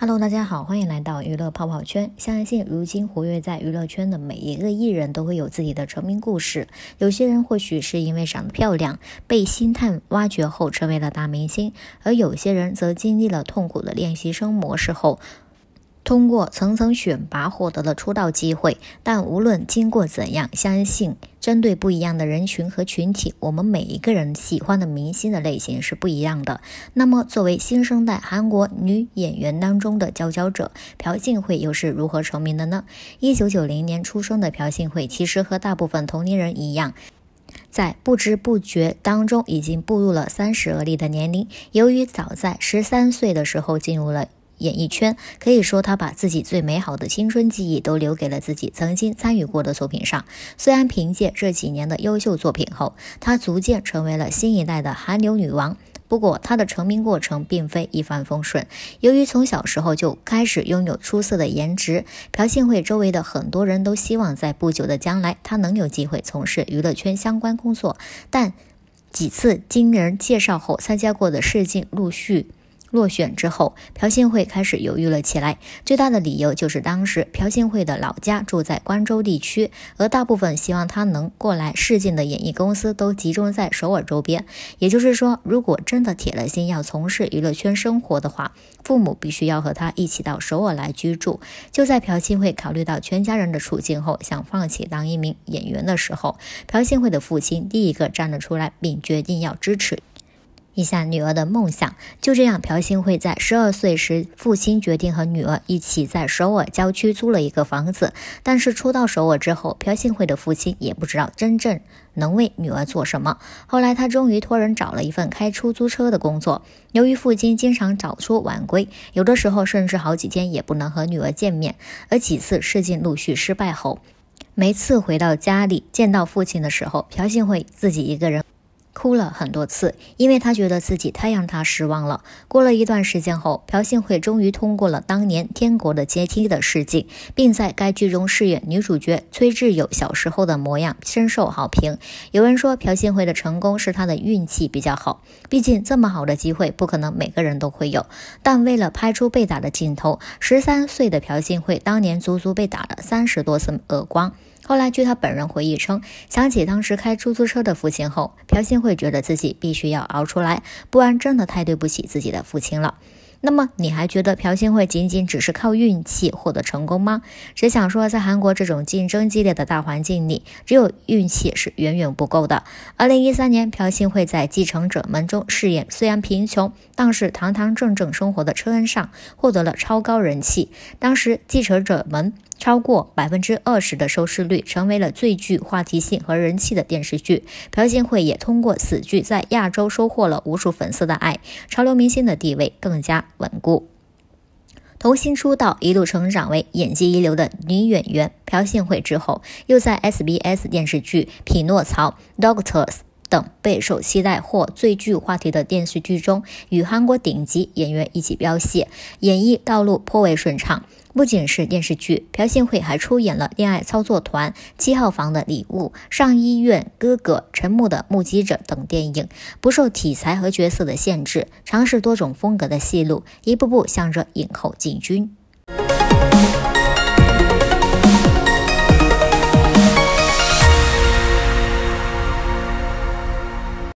Hello，大家好，欢迎来到娱乐泡泡圈。相信如今活跃在娱乐圈的每一个艺人都会有自己的成名故事。有些人或许是因为长得漂亮，被星探挖掘后成为了大明星；而有些人则经历了痛苦的练习生模式后，通过层层选拔获得了出道机会。但无论经过怎样，相信。针对不一样的人群和群体，我们每一个人喜欢的明星的类型是不一样的。那么，作为新生代韩国女演员当中的佼佼者，朴信惠又是如何成名的呢？一九九零年出生的朴信惠，其实和大部分同龄人一样，在不知不觉当中已经步入了三十而立的年龄。由于早在十三岁的时候进入了演艺圈可以说，他把自己最美好的青春记忆都留给了自己曾经参与过的作品上。虽然凭借这几年的优秀作品后，他逐渐成为了新一代的韩流女王。不过，他的成名过程并非一帆风顺。由于从小时候就开始拥有出色的颜值，朴信惠周围的很多人都希望在不久的将来，他能有机会从事娱乐圈相关工作。但几次经人介绍后参加过的试镜，陆续。落选之后，朴信惠开始犹豫了起来。最大的理由就是，当时朴信惠的老家住在关州地区，而大部分希望她能过来试镜的演艺公司都集中在首尔周边。也就是说，如果真的铁了心要从事娱乐圈生活的话，父母必须要和他一起到首尔来居住。就在朴信惠考虑到全家人的处境后，想放弃当一名演员的时候，朴信惠的父亲第一个站了出来，并决定要支持。一下女儿的梦想，就这样，朴信惠在十二岁时，父亲决定和女儿一起在首尔郊区租了一个房子。但是，初到首尔之后，朴信惠的父亲也不知道真正能为女儿做什么。后来，他终于托人找了一份开出租车的工作。由于父亲经常早出晚归，有的时候甚至好几天也不能和女儿见面。而几次试镜陆续失败后，每次回到家里见到父亲的时候，朴信惠自己一个人。哭了很多次，因为他觉得自己太让他失望了。过了一段时间后，朴信惠终于通过了当年《天国的阶梯》的试镜，并在该剧中饰演女主角崔智友小时候的模样，深受好评。有人说，朴信惠的成功是她的运气比较好，毕竟这么好的机会不可能每个人都会有。但为了拍出被打的镜头，十三岁的朴信惠当年足足被打了三十多次耳光。后来，据他本人回忆称，想起当时开出租车的父亲后，朴信惠觉得自己必须要熬出来，不然真的太对不起自己的父亲了。那么，你还觉得朴信惠仅仅只是靠运气获得成功吗？只想说，在韩国这种竞争激烈的大环境里，只有运气是远远不够的。2013年，朴信惠在《继承者们》中饰演虽然贫穷，但是堂堂正正生活的车恩尚，获得了超高人气。当时，《继承者们》超过百分之二十的收视率，成为了最具话题性和人气的电视剧。朴信惠也通过此剧在亚洲收获了无数粉丝的爱，潮流明星的地位更加稳固。童新出道一度成长为演技一流的女演员朴信惠之后，又在 SBS 电视剧《匹诺曹》、《Doctors》等备受期待或最具话题的电视剧中与韩国顶级演员一起飙戏，演艺道路颇为顺畅。不仅是电视剧，朴信惠还出演了《恋爱操作团》《七号房的礼物》《上医院》《哥哥》《陈木的目击者》等电影，不受题材和角色的限制，尝试多种风格的戏路，一步步向着影后进军。